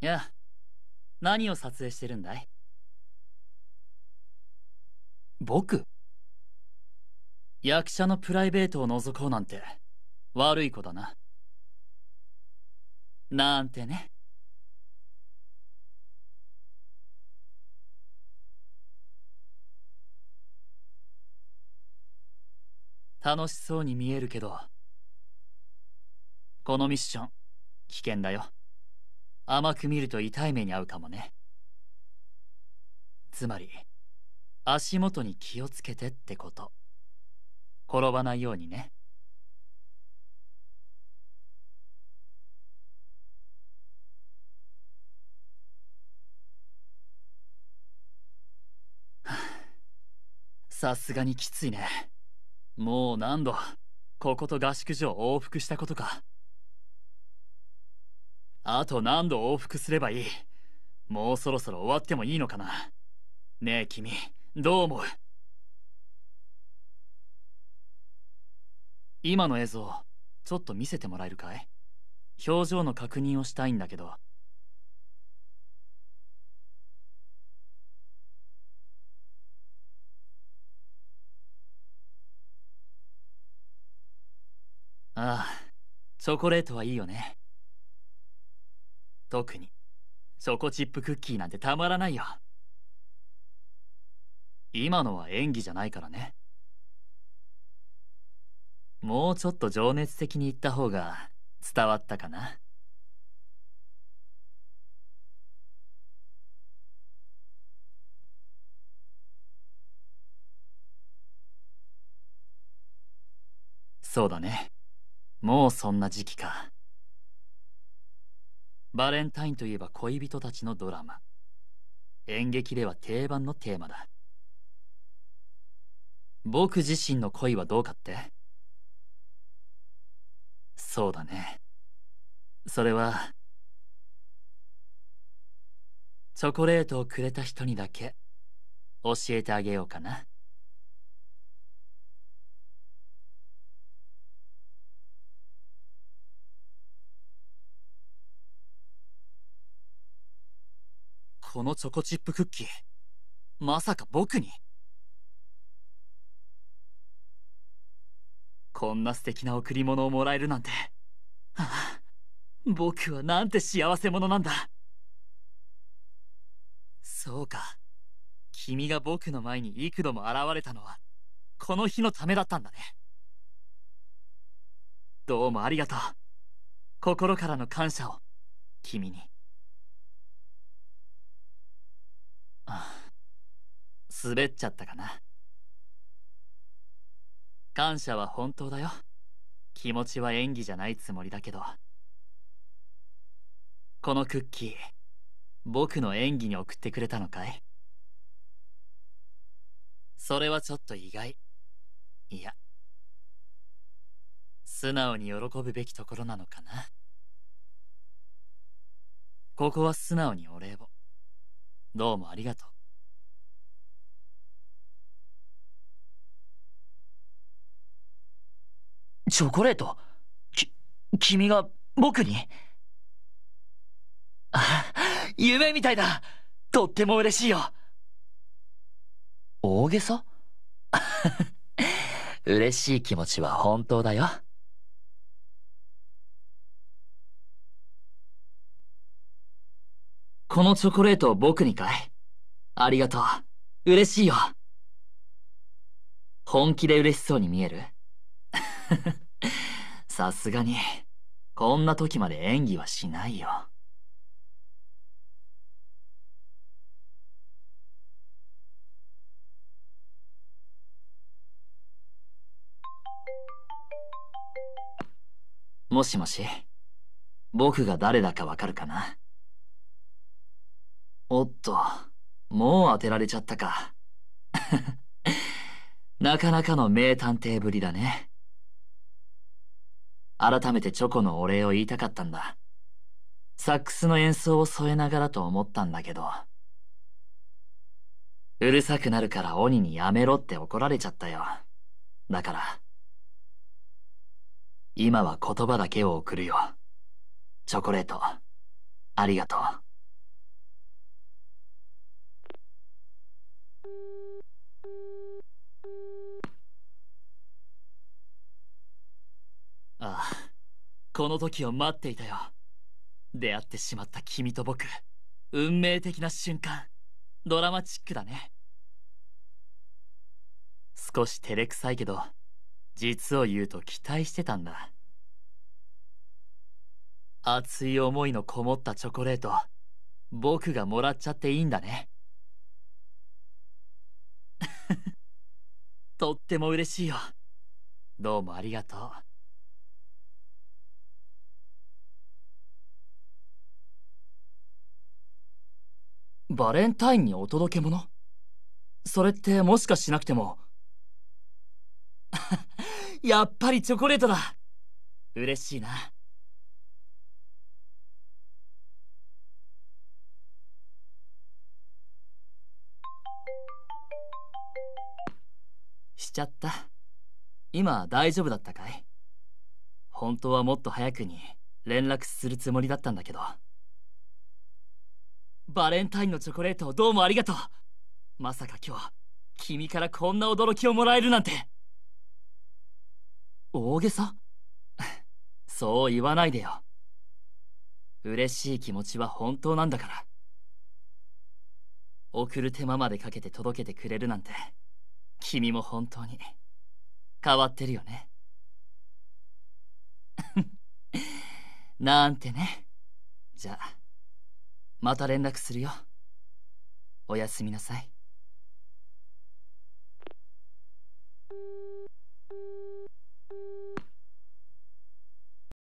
や何を撮影してるんだい僕役者のプライベートを覗こうなんて悪い子だななんてね楽しそうに見えるけどこのミッション危険だよ甘く見ると痛い目に遭うかもねつまり足元に気をつけてってこと転ばないようにね さすがにきついねもう何度ここと合宿所を往復したことかあと何度往復すればいいもうそろそろ終わってもいいのかなねえ君どう思う今の映像ちょっと見せてもらえるかい表情の確認をしたいんだけどああチョコレートはいいよね特にチョコチップクッキーなんてたまらないよ今のは演技じゃないからねもうちょっと情熱的に言った方が伝わったかなそうだねもうそんな時期かバレンタインといえば恋人たちのドラマ演劇では定番のテーマだ僕自身の恋はどうかってそうだねそれはチョコレートをくれた人にだけ教えてあげようかなこのチョコチップクッキー、まさか僕にこんな素敵な贈り物をもらえるなんて、はあ、僕はなんて幸せ者なんだそうか君が僕の前に幾度も現れたのはこの日のためだったんだねどうもありがとう心からの感謝を君に。滑っちゃったかな感謝は本当だよ気持ちは演技じゃないつもりだけどこのクッキー僕の演技に送ってくれたのかいそれはちょっと意外いや素直に喜ぶべきところなのかなここは素直にお礼をどうもありがとう。チョコレートき、君が僕にあ、夢みたいだとっても嬉しいよ大げさ 嬉しい気持ちは本当だよ。このチョコレートを僕にかいありがとう。嬉しいよ。本気で嬉しそうに見える さすがに、こんな時まで演技はしないよ。もしもし、僕が誰だかわかるかなおっと、もう当てられちゃったか。なかなかの名探偵ぶりだね。改めてチョコのお礼を言いたかったんだ。サックスの演奏を添えながらと思ったんだけど。うるさくなるから鬼にやめろって怒られちゃったよ。だから、今は言葉だけを送るよ。チョコレート、ありがとう。この時を待っていたよ出会ってしまった君と僕運命的な瞬間ドラマチックだね少し照れくさいけど実を言うと期待してたんだ熱い思いのこもったチョコレート僕がもらっちゃっていいんだね とっても嬉しいよどうもありがとうバレンタインにお届け物それってもしかしなくても やっぱりチョコレートだ嬉しいな。しちゃった今大丈夫だったかい本当はもっと早くに連絡するつもりだったんだけど。バレンタインのチョコレートをどうもありがとうまさか今日君からこんな驚きをもらえるなんて大げさ そう言わないでよ嬉しい気持ちは本当なんだから送る手間までかけて届けてくれるなんて君も本当に変わってるよね なんてねじゃあまた連絡するよおやすみなさい